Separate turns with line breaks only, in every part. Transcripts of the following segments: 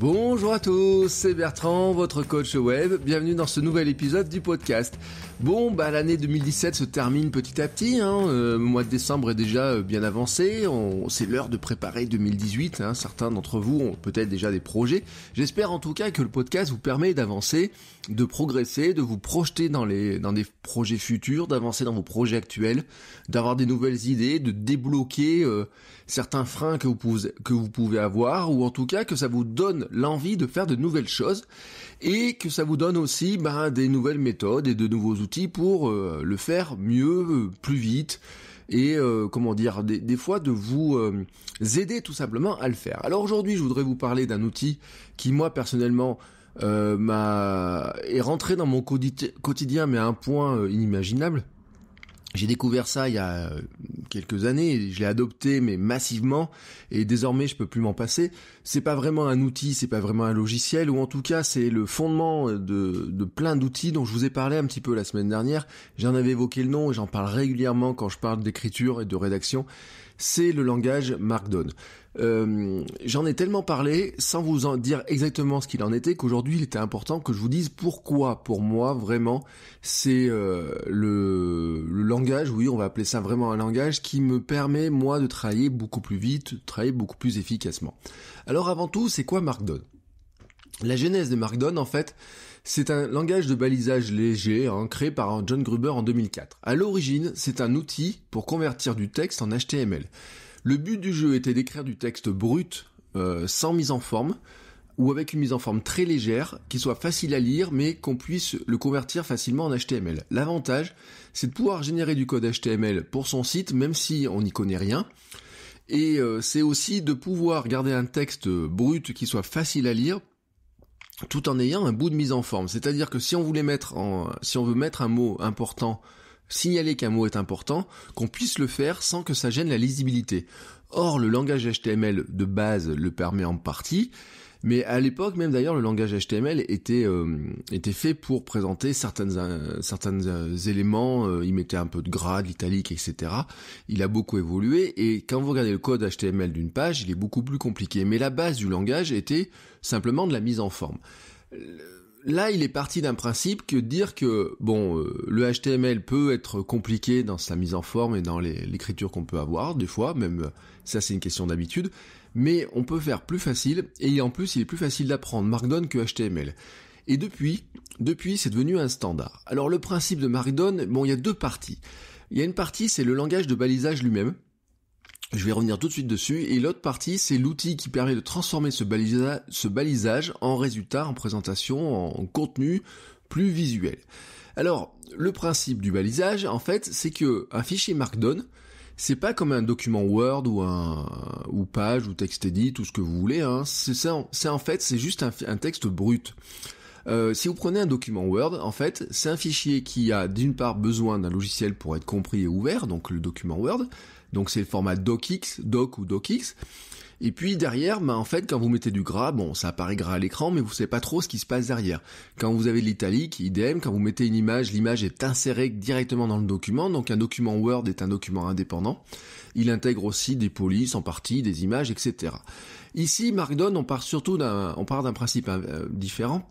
Bonjour à tous, c'est Bertrand, votre coach web. Bienvenue dans ce nouvel épisode du podcast. Bon, bah l'année 2017 se termine petit à petit. Hein. Euh, le mois de décembre est déjà euh, bien avancé. c'est l'heure de préparer 2018. Hein. Certains d'entre vous ont peut-être déjà des projets. J'espère en tout cas que le podcast vous permet d'avancer, de progresser, de vous projeter dans les dans des projets futurs, d'avancer dans vos projets actuels, d'avoir des nouvelles idées, de débloquer euh, certains freins que vous pouvez avoir, ou en tout cas que ça vous donne l'envie de faire de nouvelles choses et que ça vous donne aussi ben des nouvelles méthodes et de nouveaux outils pour euh, le faire mieux, euh, plus vite et euh, comment dire des, fois de vous aider tout simplement à le faire. Alors aujourd'hui, je voudrais vous parler d'un outil qui moi personnellement m'a est rentré dans mon quotidien mais à un point inimaginable. J'ai découvert ça il y a euh, quelques années, je l'ai adopté mais massivement et désormais je peux plus m'en passer. C'est pas vraiment un outil, c'est pas vraiment un logiciel ou en tout cas c'est le fondement euh, de, plein d'outils dont je vous ai parlé un petit peu la semaine dernière. J'en avais évoqué le nom et j'en parle régulièrement quand je parle d'écriture et de rédaction. C'est le langage Markdown. Euh, j'en ai tellement parlé sans vous en dire exactement ce qu'il en était qu'aujourd'hui il était important que je vous dise pourquoi pour moi vraiment c'est le oui, on va appeler ça vraiment un langage qui me permet, moi, de travailler beaucoup plus vite, de travailler beaucoup plus efficacement. Alors avant tout, c'est quoi Markdown La genèse de Markdown, en fait, c'est un langage de balisage léger ancré hein, créé par John Gruber en 2004. À l'origine, c'est un outil pour convertir du texte en HTML. Le but du jeu était d'écrire du texte brut, euh, sans mise en forme, ou avec une mise en forme très légère, qui soit facile à lire, mais qu'on puisse le convertir facilement en HTML. L'avantage, c'est de pouvoir générer du code HTML pour son site, même si on n'y connaît rien. Et euh, c'est aussi de pouvoir garder un texte brut qui soit facile à lire tout en ayant un bout de mise en forme. C'est-à-dire que si on voulait mettre en, si on veut mettre un mot important, signaler qu'un mot est important, qu'on puisse le faire sans que ça gêne la lisibilité. Or, le langage HTML de base le permet en partie, mais à l'époque même d'ailleurs, le langage HTML était euh, était fait pour présenter certaines euh, certains euh, éléments. il mettait un peu de gras, de l'italique, etc. Il a beaucoup évolué et quand vous regardez le code HTML d'une page, il est beaucoup plus compliqué. Mais la base du langage était simplement de la mise en forme. Là, il est parti d'un principe que dire que bon, le HTML peut être compliqué dans sa mise en forme et dans l'écriture qu'on peut avoir des fois, même ça c'est une question d'habitude, mais on peut faire plus facile, et en plus il est plus facile d'apprendre Markdown que HTML. Et depuis, depuis c'est devenu un standard. Alors le principe de Markdown, bon il y a deux parties. Il y a une partie c'est le langage de balisage lui-même, je vais revenir tout de suite dessus. Et l'autre partie, c'est l'outil qui permet de transformer ce, ce, balisage en résultat, en présentation, en contenu plus visuel. Alors, le principe du balisage, en fait, c'est que un fichier Markdown, c'est pas comme un document Word ou un ou page ou texte edit ou ce que vous voulez. Hein. C'est C'est en fait c'est juste un, texte brut. Euh, si vous prenez un document Word, en fait, c'est un fichier qui a d'une part besoin d'un logiciel pour être compris et ouvert, donc le document Word, donc c'est le format docx, doc ou docx, et puis derrière, ben, en fait, quand vous mettez du gras, bon, ça apparaît gras à l'écran, mais vous ne savez pas trop ce qui se passe derrière. Quand vous avez de l'italique, idem, quand vous mettez une image, l'image est insérée directement dans le document, donc un document Word est un document indépendant. Il intègre aussi des polices en partie, des images, etc. Ici, Markdown, on part surtout d'un, on part d'un principe euh, différent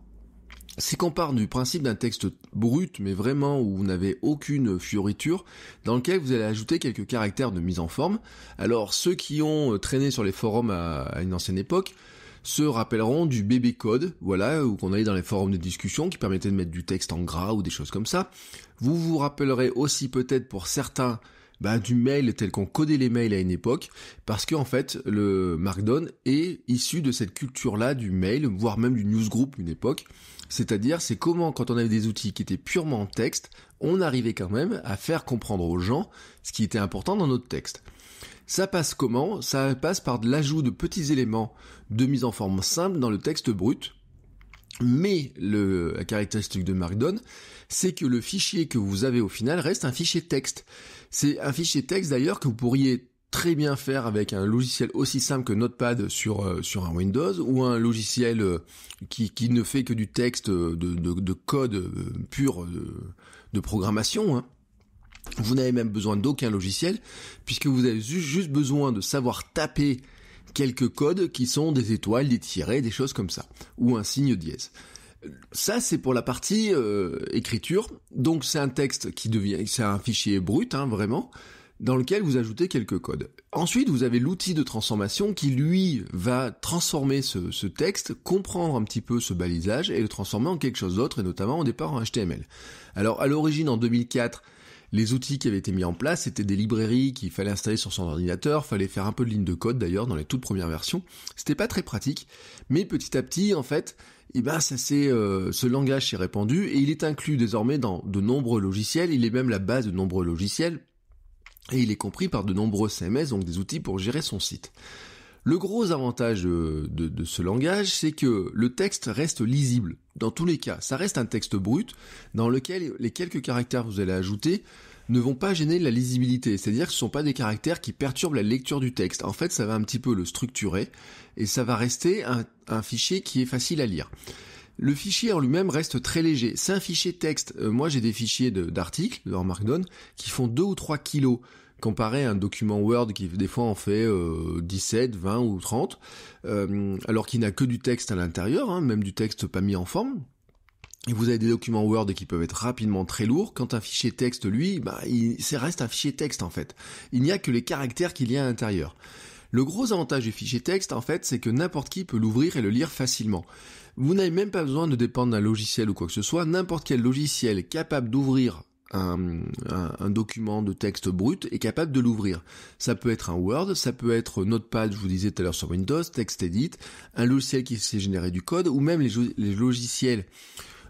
si qu'on part du principe d'un texte brut, mais vraiment où vous n'avez aucune fioriture, dans lequel vous allez ajouter quelques caractères de mise en forme, alors ceux qui ont euh, traîné sur les forums à, une ancienne époque se rappelleront du bébé code, voilà, ou qu'on allait dans les forums de discussion qui permettaient de mettre du texte en gras ou des choses comme ça. Vous vous rappellerez aussi peut-être pour certains bah, du mail tel qu'on codait les mails à une époque, parce qu'en en fait, le Markdown est issu de cette culture-là du mail, voire même du newsgroup une époque. C'est-à-dire, c'est comment, quand on avait des outils qui étaient purement en texte, on arrivait quand même à faire comprendre aux gens ce qui était important dans notre texte. Ça passe comment Ça passe par l'ajout de petits éléments de mise en forme simple dans le texte brut. Mais le, la caractéristique de Markdown, c'est que le fichier que vous avez au final reste un fichier texte. C'est un fichier texte d'ailleurs que vous pourriez très bien faire avec un logiciel aussi simple que Notepad sur euh, sur un Windows ou un logiciel euh, qui, qui ne fait que du texte euh, de, de, code pur de, programmation. Hein. Vous n'avez même besoin d'aucun logiciel puisque vous avez juste besoin de savoir taper quelques codes qui sont des étoiles, des tirets, des choses comme ça ou un signe dièse. Ça, c'est pour la partie écriture. Donc, c'est un texte qui devient, c'est un fichier brut, hein, vraiment dans lequel vous ajoutez quelques codes. Ensuite, vous avez l'outil de transformation qui, lui, va transformer ce, texte, comprendre un petit peu ce balisage et le transformer en quelque chose d'autre, et notamment au départ en HTML. Alors, à l'origine, en 2004, les outils qui avaient été mis en place, c'était des librairies qu'il fallait installer sur son ordinateur, fallait faire un peu de ligne de code d'ailleurs dans les toutes premières versions. C'était pas très pratique, mais petit à petit, en fait, eh ben ça c'est euh, ce langage s'est répandu et il est inclus désormais dans de nombreux logiciels, il est même la base de nombreux logiciels et il est compris par de nombreux CMS, donc des outils pour gérer son site. Le gros avantage euh, de, ce langage, c'est que le texte reste lisible. Dans tous les cas, ça reste un texte brut dans lequel les quelques caractères que vous allez ajouter ne vont pas gêner la lisibilité. C'est-à-dire que ce ne sont pas des caractères qui perturbent la lecture du texte. En fait, ça va un petit peu le structurer et ça va rester un fichier qui est facile à lire. Le fichier en lui-même reste très léger. C'est un fichier texte. Euh, moi, j'ai des fichiers d'articles de, en Markdown qui font 2 ou 3 kilos comparé à un document Word qui des fois en fait 17, euh, 20 ou 30, euh, alors qu'il n'a que du texte à l'intérieur, hein, même du texte pas mis en forme. Et vous avez des documents Word qui peuvent être rapidement très lourds. Quand un fichier texte, lui, bah, il, reste un fichier texte en fait. Il n'y a que les caractères qu'il y a à l'intérieur. Le gros avantage du fichier texte, en fait, c'est que n'importe qui peut l'ouvrir et le lire facilement. Vous n'avez même pas besoin de dépendre d'un logiciel ou quoi que ce soit. N'importe quel logiciel capable d'ouvrir un, document de texte brut est capable de l'ouvrir. Ça peut être un Word, ça peut être Notepad, je vous disais tout à l'heure sur Windows, TextEdit, un logiciel qui sait générer du code, ou même les, logiciels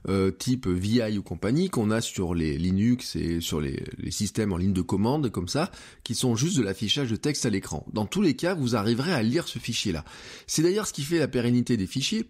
euh, type VI ou compagnie qu'on a sur les Linux et sur les, les, systèmes en ligne de commande comme ça, qui sont juste de l'affichage de texte à l'écran. Dans tous les cas, vous arriverez à lire ce fichier-là. C'est d'ailleurs ce qui fait la pérennité des fichiers,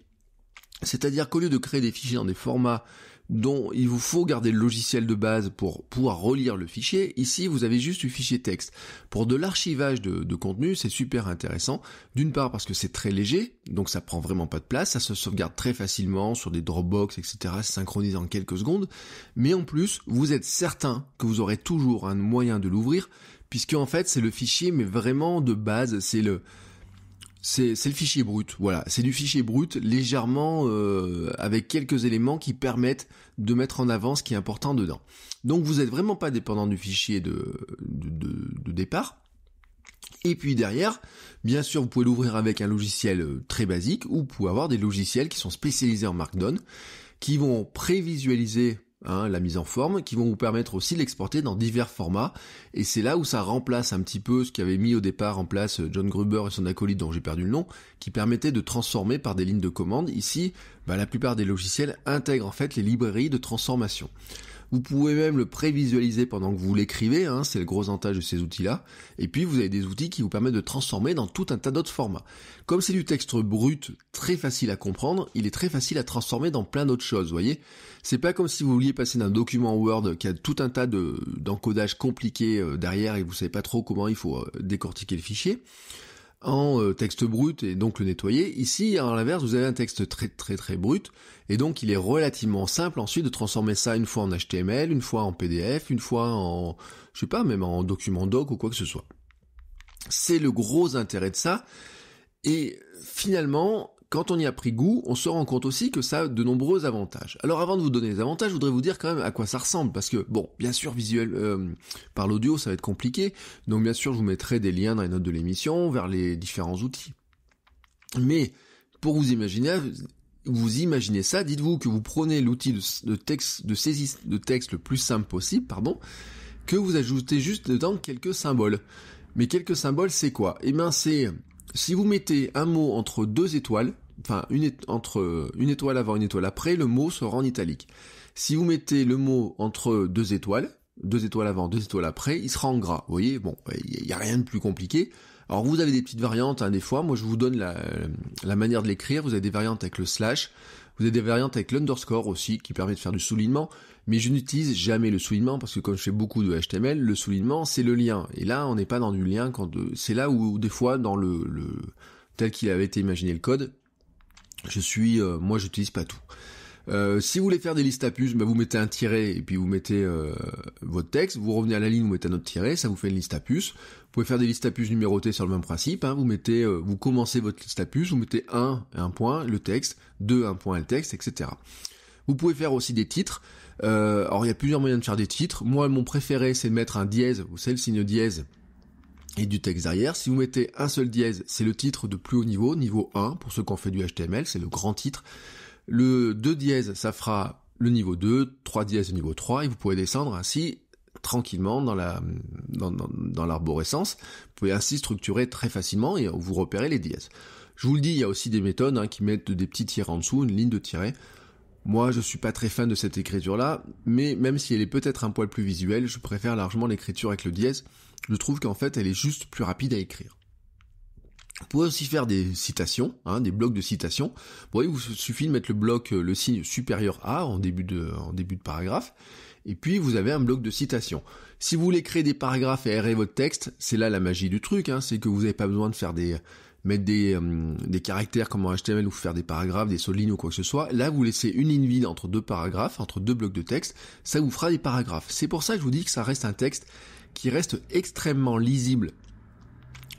c'est-à-dire qu'au lieu de créer des fichiers dans des formats dont il vous faut garder le logiciel de base pour pouvoir relire le fichier, ici vous avez juste du fichier texte. Pour de l'archivage de, contenu, c'est super intéressant. D'une part parce que c'est très léger, donc ça prend vraiment pas de place, ça se sauvegarde très facilement sur des Dropbox, etc., synchronisé en quelques secondes. Mais en plus, vous êtes certain que vous aurez toujours un moyen de l'ouvrir, puisque en fait c'est le fichier, mais vraiment de base, c'est le c'est le fichier brut, voilà. C'est du fichier brut, légèrement euh, avec quelques éléments qui permettent de mettre en avant ce qui est important dedans. Donc vous n'êtes vraiment pas dépendant du fichier de, de, de départ. Et puis derrière, bien sûr, vous pouvez l'ouvrir avec un logiciel euh, très basique ou vous pouvez avoir des logiciels qui sont spécialisés en Markdown, qui vont prévisualiser Hein, la mise en forme, qui vont vous permettre aussi de l'exporter dans divers formats. Et c'est là où ça remplace un petit peu ce qu'avait mis au départ en place euh, John Gruber et son acolyte dont j'ai perdu le nom, qui permettait de transformer par des lignes de commande. Ici, bah, la plupart des logiciels intègrent en fait les librairies de transformation. Vous pouvez même le prévisualiser pendant que vous l'écrivez, hein, c'est le gros avantage de ces outils-là. Et puis vous avez des outils qui vous permettent de transformer dans tout un tas d'autres formats. Comme c'est du texte brut très facile à comprendre, il est très facile à transformer dans plein d'autres choses, vous voyez C'est pas comme si vous vouliez passer d'un document Word qui a tout un tas d'encodages compliqués euh, derrière et vous savez pas trop comment il faut euh, décortiquer le fichier en euh, texte brut et donc le nettoyer. Ici, à l'inverse, vous avez un texte très très très brut et donc il est relativement simple ensuite de transformer ça une fois en HTML, une fois en PDF, une fois en, je sais pas, même en document doc ou quoi que ce soit. C'est le gros intérêt de ça. Et finalement, quand on y a pris goût, on se rend compte aussi que ça a de nombreux avantages. Alors avant de vous donner les avantages, je voudrais vous dire quand même à quoi ça ressemble, parce que bon, bien sûr, visuel euh, par l'audio, ça va être compliqué, donc bien sûr, je vous mettrai des liens dans les notes de l'émission vers les différents outils. Mais pour vous imaginer, vous imaginez ça, dites-vous que vous prenez l'outil de, texte de saisie de texte le plus simple possible, pardon, que vous ajoutez juste dedans quelques symboles. Mais quelques symboles, c'est quoi Eh bien, c'est si vous mettez un mot entre deux étoiles, enfin une, entre une étoile avant une étoile après, le mot sera en italique. Si vous mettez le mot entre deux étoiles, deux étoiles avant, deux étoiles après, il sera en gras. Vous voyez, bon, il n'y a rien de plus compliqué. Alors vous avez des petites variantes, hein, des fois, moi je vous donne la, la manière de l'écrire, vous avez des variantes avec le slash, vous avez des variantes avec l'underscore aussi, qui permet de faire du soulignement mais je n'utilise jamais le soulignement parce que comme je fais beaucoup de HTML, le soulignement c'est le lien. Et là, on n'est pas dans du lien quand c'est là où des fois dans le, tel qu'il avait été imaginé le code, je suis, euh, moi, j'utilise pas tout. Euh, si vous voulez faire des listes à puces, bah, vous mettez un tiret et puis vous mettez euh, votre texte, vous revenez à la ligne, vous mettez un autre tiret, ça vous fait une liste à puces. Vous pouvez faire des listes à puces numérotées sur le même principe, hein. vous mettez, vous commencez votre liste à puces, vous mettez 1, un point, le texte, 2, un point, le texte, etc. Vous pouvez faire aussi des titres, euh, alors il y a plusieurs moyens de faire des titres. Moi, mon préféré, c'est de mettre un dièse, vous savez le signe dièse, et du texte derrière. Si vous mettez un seul dièse, c'est le titre de plus haut niveau, niveau 1, pour ceux qui ont fait du HTML, c'est le grand titre. Le 2 dièse, ça fera le niveau 2, 3 dièse, le niveau 3, et vous pouvez descendre ainsi tranquillement dans la dans, l'arborescence. Vous pouvez ainsi structurer très facilement et vous repérez les dièses. Je vous le dis, il y a aussi des méthodes hein, qui mettent des petits tirets en dessous, une ligne de tiret. Moi, je suis pas très fan de cette écriture-là, mais même si elle est peut-être un poil plus visuelle, je préfère largement l'écriture avec le dièse. Je trouve qu'en fait, elle est juste plus rapide à écrire. Vous pouvez aussi faire des citations, hein, des blocs de citations. Vous voyez, vous suffit de mettre le bloc, euh, le signe supérieur A en début de, en début de paragraphe, et puis vous avez un bloc de citation. Si vous voulez créer des paragraphes et aérer votre texte, c'est là la magie du truc, hein, c'est que vous n'avez pas besoin de faire des, mettre euh, des, caractères comme en HTML ou faire des paragraphes, des sauts ou quoi que ce soit. Là, vous laissez une ligne vide entre deux paragraphes, entre deux blocs de texte, ça vous fera des paragraphes. C'est pour ça que je vous dis que ça reste un texte qui reste extrêmement lisible.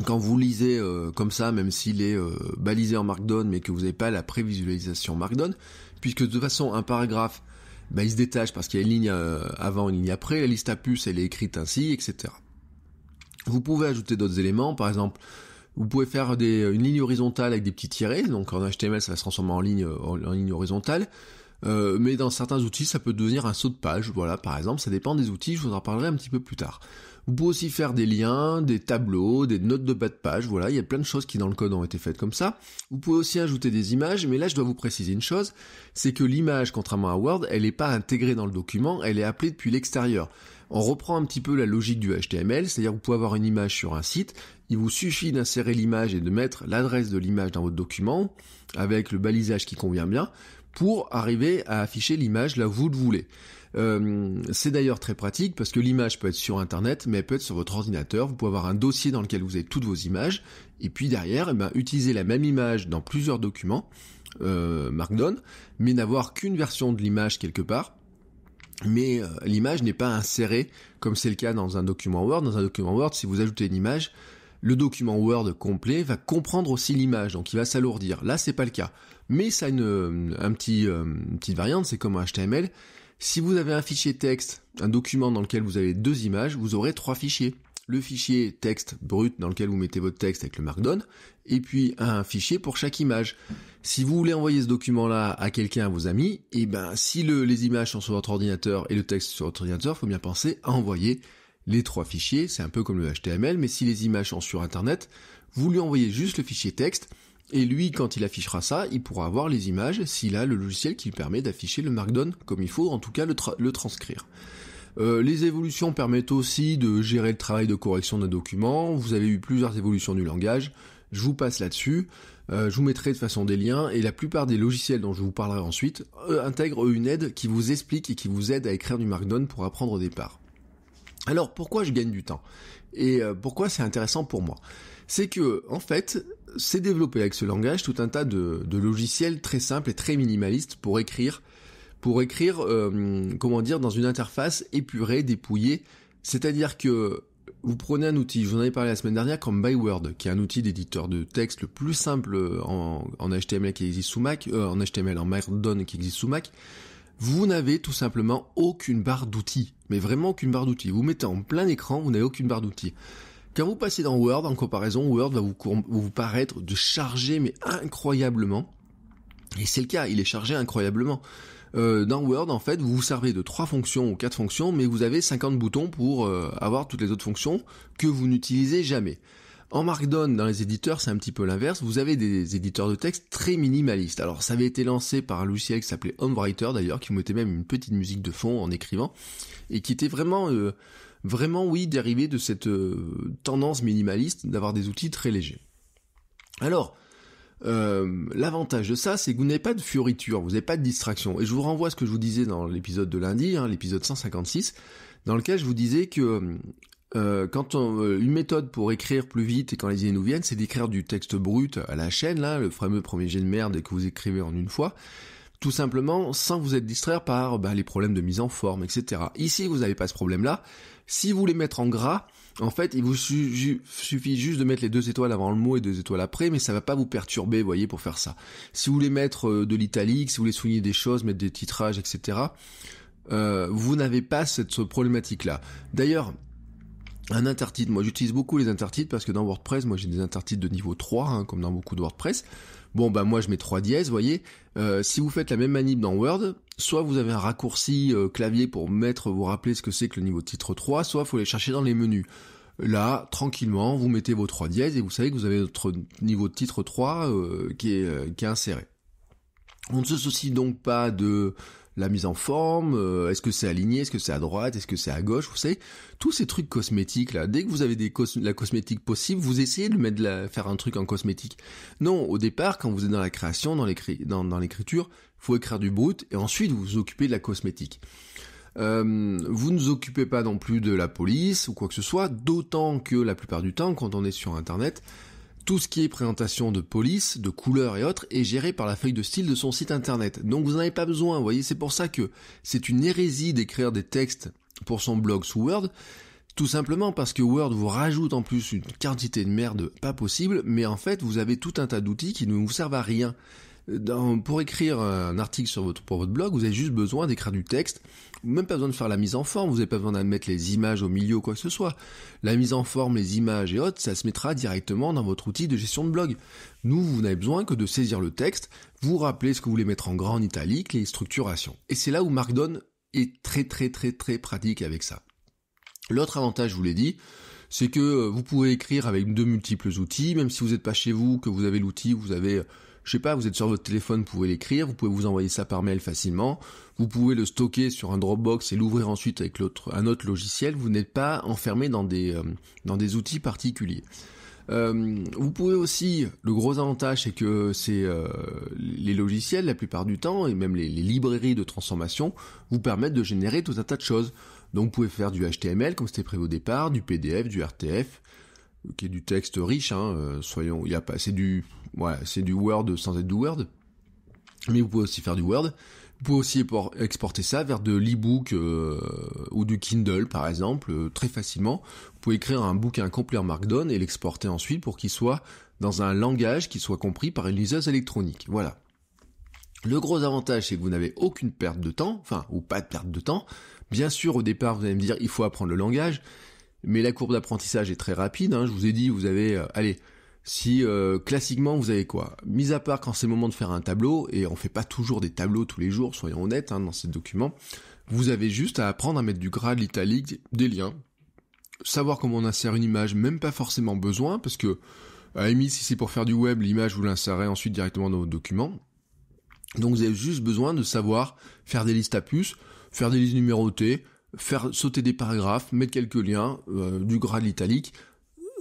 Quand vous lisez euh, comme ça, même s'il est euh, balisé en Markdown, mais que vous n'avez pas la prévisualisation Markdown, puisque de toute façon, un paragraphe, bah, il se détache parce qu'il y a une ligne avant, une ligne après, la liste à puces, elle est écrite ainsi, etc. Vous pouvez ajouter d'autres éléments, par exemple, vous pouvez faire une ligne horizontale avec des petits tirés, donc en HTML ça va se transformer en ligne, en, ligne horizontale. Euh, mais dans certains outils, ça peut devenir un saut de page, voilà, par exemple, ça dépend des outils, je vous en parlerai un petit peu plus tard. Vous pouvez aussi faire des liens, des tableaux, des notes de bas de page, voilà, il y a plein de choses qui dans le code ont été faites comme ça. Vous pouvez aussi ajouter des images, mais là je dois vous préciser une chose, c'est que l'image, contrairement à Word, elle n'est pas intégrée dans le document, elle est appelée depuis l'extérieur. On reprend un petit peu la logique du HTML, c'est-à-dire vous pouvez avoir une image sur un site, il vous suffit d'insérer l'image et de mettre l'adresse de l'image dans votre document, avec le balisage qui convient bien, pour arriver à afficher l'image là où vous le voulez. Euh, c'est d'ailleurs très pratique parce que l'image peut être sur internet, mais elle peut être sur votre ordinateur. Vous pouvez avoir un dossier dans lequel vous avez toutes vos images, et puis derrière, eh ben, utiliser la même image dans plusieurs documents euh, Markdown, mais n'avoir qu'une version de l'image quelque part mais euh, l'image n'est pas insérée comme c'est le cas dans un document Word. Dans un document Word, si vous ajoutez une image, le document Word complet va comprendre aussi l'image, donc il va s'alourdir. Là, c'est pas le cas. Mais ça a une, euh, un petit, euh, petite variante, c'est comme en HTML. Si vous avez un fichier texte, un document dans lequel vous avez deux images, vous aurez trois fichiers le fichier texte brut dans lequel vous mettez votre texte avec le markdown, et puis un fichier pour chaque image. Si vous voulez envoyer ce document-là à quelqu'un, à vos amis, et eh ben si les images sont sur votre ordinateur et le texte sur votre ordinateur, il faut bien penser à envoyer les trois fichiers. C'est un peu comme le HTML, mais si les images sont sur Internet, vous lui envoyez juste le fichier texte. Et lui, quand il affichera ça, il pourra avoir les images s'il a le logiciel qui lui permet d'afficher le markdown comme il faut, en tout cas le transcrire. Euh, les évolutions permettent aussi de gérer le travail de correction d'un document. Vous avez eu plusieurs évolutions du langage. Je vous passe là-dessus. Euh, je vous mettrai de façon des liens et la plupart des logiciels dont je vous parlerai ensuite euh, intègrent une aide qui vous explique et qui vous aide à écrire du Markdown pour apprendre au départ. Alors pourquoi je gagne du temps et pourquoi c'est intéressant pour moi C'est que en fait, c'est développé avec ce langage tout un tas de, logiciels très simples et très minimalistes pour écrire pour écrire, euh, comment dire, dans une interface épurée, dépouillée. C'est-à-dire que vous prenez un outil, je vous en ai parlé la semaine dernière, comme Byword, qui est un outil d'éditeur de texte le plus simple euh, en, HTML qui existe sous Mac, euh, en HTML, en Markdown qui existe sous Mac. Vous n'avez tout simplement aucune barre d'outils, mais vraiment aucune barre d'outils. Vous mettez en plein écran, vous n'avez aucune barre d'outils. Quand vous passez dans Word, en comparaison, Word va vous, vous paraître de charger, mais incroyablement. Et c'est le cas, il est chargé incroyablement. Euh, dans Word, en fait, vous vous servez de trois fonctions ou quatre fonctions, mais vous avez 50 boutons pour euh, avoir toutes les autres fonctions que vous n'utilisez jamais. En Markdown, dans les éditeurs, c'est un petit peu l'inverse. Vous avez des éditeurs de texte très minimalistes. Alors, ça avait été lancé par un logiciel qui s'appelait HomeWriter d'ailleurs, qui mettait même une petite musique de fond en écrivant, et qui était vraiment, euh, vraiment, oui, dérivé de cette tendance minimaliste d'avoir des outils très légers. Alors, euh, l'avantage de ça, c'est que vous n'avez pas de fioritures, vous n'avez pas de distraction. Et je vous renvoie à ce que je vous disais dans l'épisode de lundi, hein, l'épisode 156, dans lequel je vous disais que euh, quand euh, une méthode pour écrire plus vite et quand les idées nous viennent, c'est d'écrire du texte brut à la chaîne, le fameux premier jet de merde que vous écrivez en une fois, tout simplement sans vous être distraire par bah, les problèmes de mise en forme, etc. Ici, vous n'avez pas ce problème-là. Si vous voulez mettre en gras, en fait, il vous suffit juste de mettre les deux étoiles avant le mot et deux étoiles après, mais ça va pas vous perturber, voyez, pour faire ça. Si vous voulez mettre euh, de l'italique, si vous voulez souligner des choses, mettre des titrages, etc., euh, vous n'avez pas cette problématique-là. D'ailleurs, un intertitre. Moi, j'utilise beaucoup les intertitres parce que dans WordPress, moi, j'ai des intertitres de niveau 3, hein, comme dans beaucoup de WordPress. Bon, ben moi, je mets 3 dièses, vous voyez. Euh, si vous faites la même manip dans Word, soit vous avez un raccourci euh, clavier pour mettre, vous rappeler ce que c'est que le niveau titre 3, soit faut les chercher dans les menus. Là, tranquillement, vous mettez vos 3 dièses et vous savez que vous avez votre niveau de titre 3 euh, qui, est, qui est inséré. On ne se soucie donc pas de la mise en forme, euh, est-ce que c'est aligné, est-ce que c'est à droite, est-ce que c'est à gauche, vous savez, tous ces trucs cosmétiques là. Dès que vous avez des la cosmétique possible, vous essayez de mettre la, faire un truc en cosmétique. Non, au départ, quand vous êtes dans la création, dans l'écriture, dans, faut écrire du brut et ensuite vous vous occupez de la cosmétique. Euh, vous ne vous occupez pas non plus de la police ou quoi que ce soit, d'autant que la plupart du temps, quand on est sur Internet, tout ce qui est présentation de police, de couleurs et autres est géré par la feuille de style de son site internet. Donc vous n'en avez pas besoin, vous voyez, c'est pour ça que c'est une hérésie d'écrire des textes pour son blog sous Word. Tout simplement parce que Word vous rajoute en plus une quantité de merde pas possible, mais en fait vous avez tout un tas d'outils qui ne vous servent à rien. pour écrire un article sur votre, pour votre blog, vous avez juste besoin d'écrire du texte même pas besoin de faire la mise en forme, vous n'avez pas besoin de mettre les images au milieu ou quoi que ce soit. La mise en forme, les images et autres, ça se mettra directement dans votre outil de gestion de blog. Nous, vous n'avez besoin que de saisir le texte, vous rappelez ce que vous voulez mettre en grand en italique, les structurations. Et c'est là où Markdown est très très très très pratique avec ça. L'autre avantage, je vous l'ai dit, c'est que euh, vous pouvez écrire avec de multiples outils, même si vous n'êtes pas chez vous, que vous avez l'outil, vous avez euh, je sais pas, vous êtes sur votre téléphone, vous pouvez l'écrire, vous pouvez vous envoyer ça par mail facilement, vous pouvez le stocker sur un Dropbox et l'ouvrir ensuite avec l'autre, un autre logiciel, vous n'êtes pas enfermé dans des, euh, dans des outils particuliers. Euh, vous pouvez aussi, le gros avantage c'est que c'est euh, les logiciels la plupart du temps et même les, librairies de transformation vous permettent de générer tout un tas de choses. Donc vous pouvez faire du HTML comme c'était prévu au départ, du PDF, du RTF, qui est du texte riche. Hein, soyons, il y a pas, c'est du, voilà, c'est du Word sans être du Word. Mais vous pouvez aussi faire du Word. Vous pouvez aussi exporter ça vers de l'e-book euh, ou du Kindle par exemple, euh, très facilement. Vous pouvez écrire un bouquin complet en Markdown et l'exporter ensuite pour qu'il soit dans un langage qui soit compris par une liseuse électronique. Voilà. Le gros avantage, c'est que vous n'avez aucune perte de temps, enfin, ou pas de perte de temps. Bien sûr, au départ, vous allez me dire, il faut apprendre le langage, mais la courbe d'apprentissage est très rapide. Hein. Je vous ai dit, vous avez, euh, allez, si euh, classiquement vous avez quoi Mis à part quand c'est le moment de faire un tableau, et on fait pas toujours des tableaux tous les jours, soyons honnêtes hein, dans ces documents, vous avez juste à apprendre à mettre du gras, de l'italique, des liens, savoir comment on insère une image, même pas forcément besoin, parce que à si c'est pour faire du web, l'image vous l'insérez ensuite directement dans votre document. Donc vous avez juste besoin de savoir faire des listes à puces, faire des listes numérotées, faire sauter des paragraphes, mettre quelques liens, euh, du gras, de l'italique,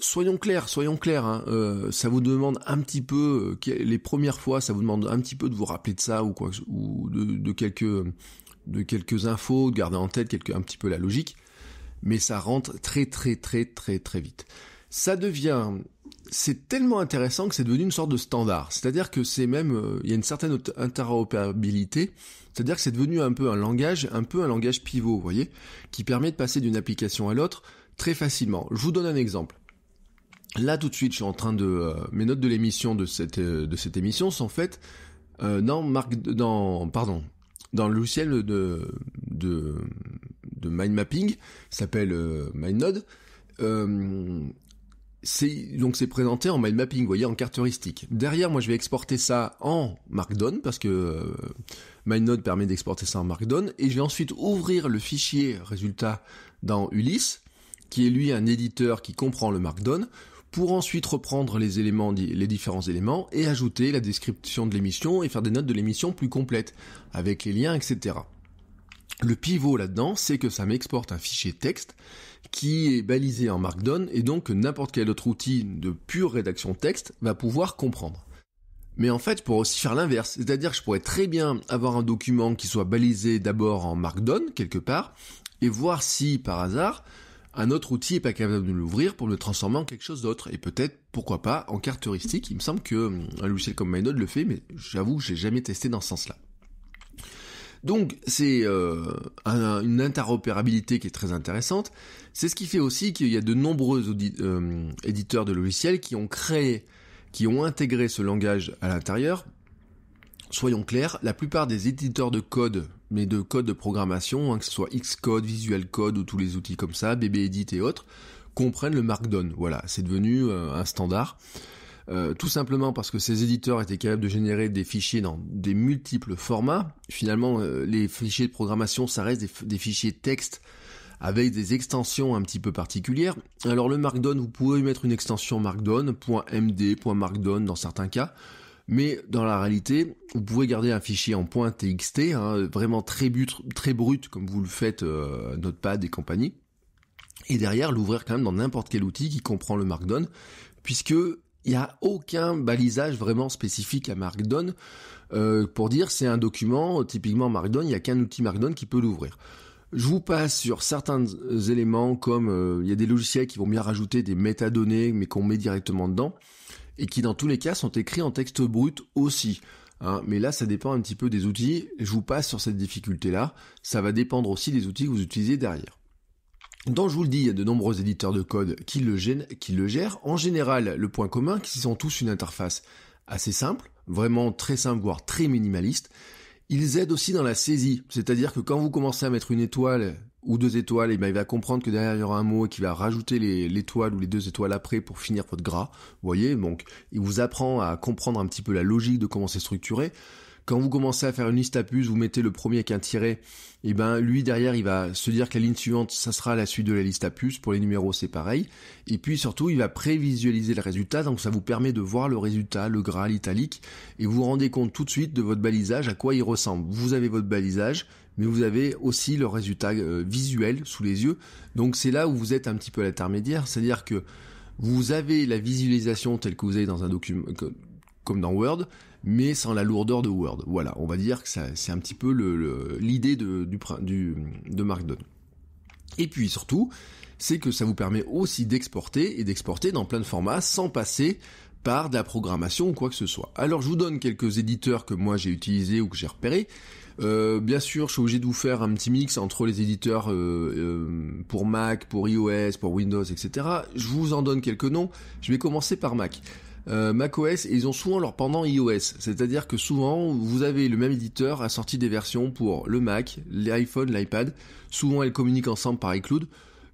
soyons clairs, soyons clairs. Hein. Euh, ça vous demande un petit peu euh, les premières fois, ça vous demande un petit peu de vous rappeler de ça ou quoi, ou de, quelques de quelques infos, de garder en tête un petit peu la logique. Mais ça rentre très très très très très vite. Ça devient, c'est tellement intéressant que c'est devenu une sorte de standard. C'est-à-dire que c'est même, euh, il y a une certaine interopérabilité. C'est-à-dire que c'est devenu un peu un langage, un peu un langage pivot, vous voyez, qui permet de passer d'une application à l'autre très facilement. Je vous donne un exemple. Là tout de suite, je suis en train de euh, mes notes de l'émission de cette euh, émission sont faites euh, dans Marc dans pardon dans le logiciel de de mind mapping s'appelle MindNode. c'est donc c'est présenté en mind mapping, vous voyez, en carte heuristique. Derrière, moi, je vais exporter ça en Markdown parce que MindNode permet d'exporter ça en Markdown, et je vais ensuite ouvrir le fichier résultat dans Ulysse, qui est lui un éditeur qui comprend le Markdown, pour ensuite reprendre les éléments, les différents éléments et ajouter la description de l'émission et faire des notes de l'émission plus complètes avec les liens, etc. Le pivot là-dedans, c'est que ça m'exporte un fichier texte qui est balisé en Markdown et donc n'importe quel autre outil de pure rédaction texte va pouvoir comprendre. Mais en fait, je pourrais aussi faire l'inverse. C'est-à-dire que je pourrais très bien avoir un document qui soit balisé d'abord en Markdown, quelque part, et voir si, par hasard, un autre outil est pas capable de l'ouvrir pour le transformer en quelque chose d'autre, et peut-être, pourquoi pas, en carte heuristique. Il me semble que un euh, logiciel comme MyNode le fait, mais j'avoue, que j'ai jamais testé dans ce sens-là. Donc c'est euh, une interopérabilité qui est très intéressante. C'est ce qui fait aussi qu'il y a de nombreux euh, éditeurs de logiciels qui ont créé, qui ont intégré ce langage à l'intérieur. Soyons clairs, la plupart des éditeurs de code mais de code de programmation, hein, que ce soit Xcode, Visual Code ou tous les outils comme ça, BB Edit et autres, comprennent le Markdown. Voilà, c'est devenu euh, un standard. Euh, tout simplement parce que ces éditeurs étaient capables de générer des fichiers dans des multiples formats. Finalement, euh, les fichiers de programmation, ça reste des, fichiers texte avec des extensions un petit peu particulières. Alors le Markdown, vous pouvez mettre une extension Markdown, .md, .markdown dans certains cas. Mais dans la réalité, vous pouvez garder un fichier en point .txt, hein, vraiment très, but, très brut comme vous le faites euh, Notepad et compagnie, et derrière l'ouvrir quand même dans n'importe quel outil qui comprend le Markdown, puisque il n'y a aucun balisage vraiment spécifique à Markdown euh, pour dire c'est un document typiquement Markdown, il n'y a qu'un outil Markdown qui peut l'ouvrir. Je vous passe sur certains éléments comme euh, il y a des logiciels qui vont bien rajouter des métadonnées mais qu'on met directement dedans et qui dans tous les cas sont écrits en texte brut aussi. Hein, mais là, ça dépend un petit peu des outils. Je vous passe sur cette difficulté-là. Ça va dépendre aussi des outils que vous utilisez derrière. Donc je vous le dis, il y a de nombreux éditeurs de code qui le, qui le gèrent. En général, le point commun, qu'ils ont tous une interface assez simple, vraiment très simple, voire très minimaliste. Ils aident aussi dans la saisie, c'est-à-dire que quand vous commencez à mettre une étoile ou deux étoiles, et ben, il va comprendre que derrière il y aura un mot et qu'il va rajouter l'étoile ou les deux étoiles après pour finir votre gras. Vous voyez, donc il vous apprend à comprendre un petit peu la logique de comment c'est structuré. Quand vous commencez à faire une liste à puces, vous mettez le premier avec un tiret, et ben lui derrière il va se dire que la ligne suivante ça sera la suite de la liste à puces, pour les numéros c'est pareil, et puis surtout il va prévisualiser le résultat, donc ça vous permet de voir le résultat, le gras, l'italique, et vous vous rendez compte tout de suite de votre balisage, à quoi il ressemble. Vous avez votre balisage, mais vous avez aussi le résultat euh, visuel sous les yeux. Donc c'est là où vous êtes un petit peu à l'intermédiaire, c'est-à-dire que vous avez la visualisation telle que vous avez dans un document comme dans Word, mais sans la lourdeur de Word. Voilà, on va dire que c'est un petit peu l'idée de, du, de Markdown. Et puis surtout, c'est que ça vous permet aussi d'exporter et d'exporter dans plein de formats sans passer par de la programmation ou quoi que ce soit. Alors je vous donne quelques éditeurs que moi j'ai utilisés ou que j'ai repérés. Euh, bien sûr, je suis obligé de vous faire un petit mix entre les éditeurs euh, euh, pour Mac, pour iOS, pour Windows, etc. Je vous en donne quelques noms. Je vais commencer par Mac. Euh, macOS ils ont souvent leur pendant iOS. C'est-à-dire que souvent, vous avez le même éditeur à sorti des versions pour le Mac, l'iPhone, l'iPad. Souvent, elles communiquent ensemble par iCloud.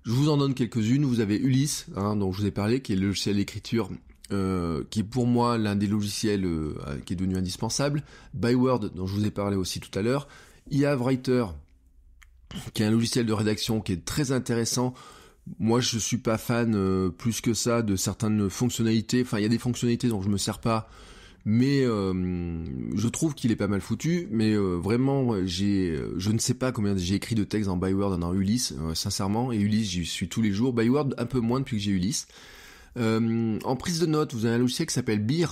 Je vous en donne quelques-unes. Vous avez Ulysse, hein, dont je vous ai parlé, qui est le logiciel d'écriture euh, qui est pour moi l'un des logiciels euh, qui est devenu indispensable. Byword, dont je vous ai parlé aussi tout à l'heure. IAV Writer, qui est un logiciel de rédaction qui est très intéressant. Moi, je suis pas fan euh, plus que ça de certaines fonctionnalités. Enfin, il y a des fonctionnalités dont je me sers pas, mais je trouve qu'il est pas mal foutu. Mais vraiment, je ne sais pas combien j'ai écrit de textes en Byword, en, en Ulysse, sincèrement. Et Ulysse, j'y suis tous les jours. Byword, un peu moins depuis que j'ai Ulysse. Euh, en prise de notes, vous avez un logiciel qui s'appelle Beer.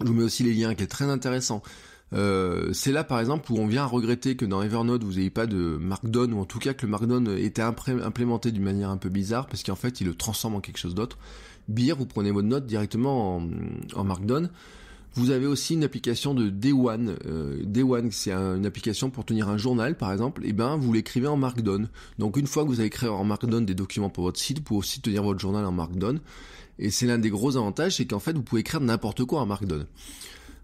Je vous mets aussi les liens, qui est très intéressant. Euh, c'est là par exemple où on vient à regretter que dans Evernote vous n'ayez pas de Markdown ou en tout cas que le Markdown était implémenté d'une manière un peu bizarre parce qu'en fait il le transforme en quelque chose d'autre. Beer, vous prenez votre note directement en, en Markdown. Vous avez aussi une application de Day One. Euh, Day c'est une application pour tenir un journal, par exemple. Et eh ben, vous l'écrivez en Markdown. Donc, une fois que vous avez créé en Markdown des documents pour votre site, vous pouvez aussi tenir votre journal en Markdown. Et c'est l'un des gros avantages, c'est qu'en fait, vous pouvez écrire n'importe quoi en Markdown.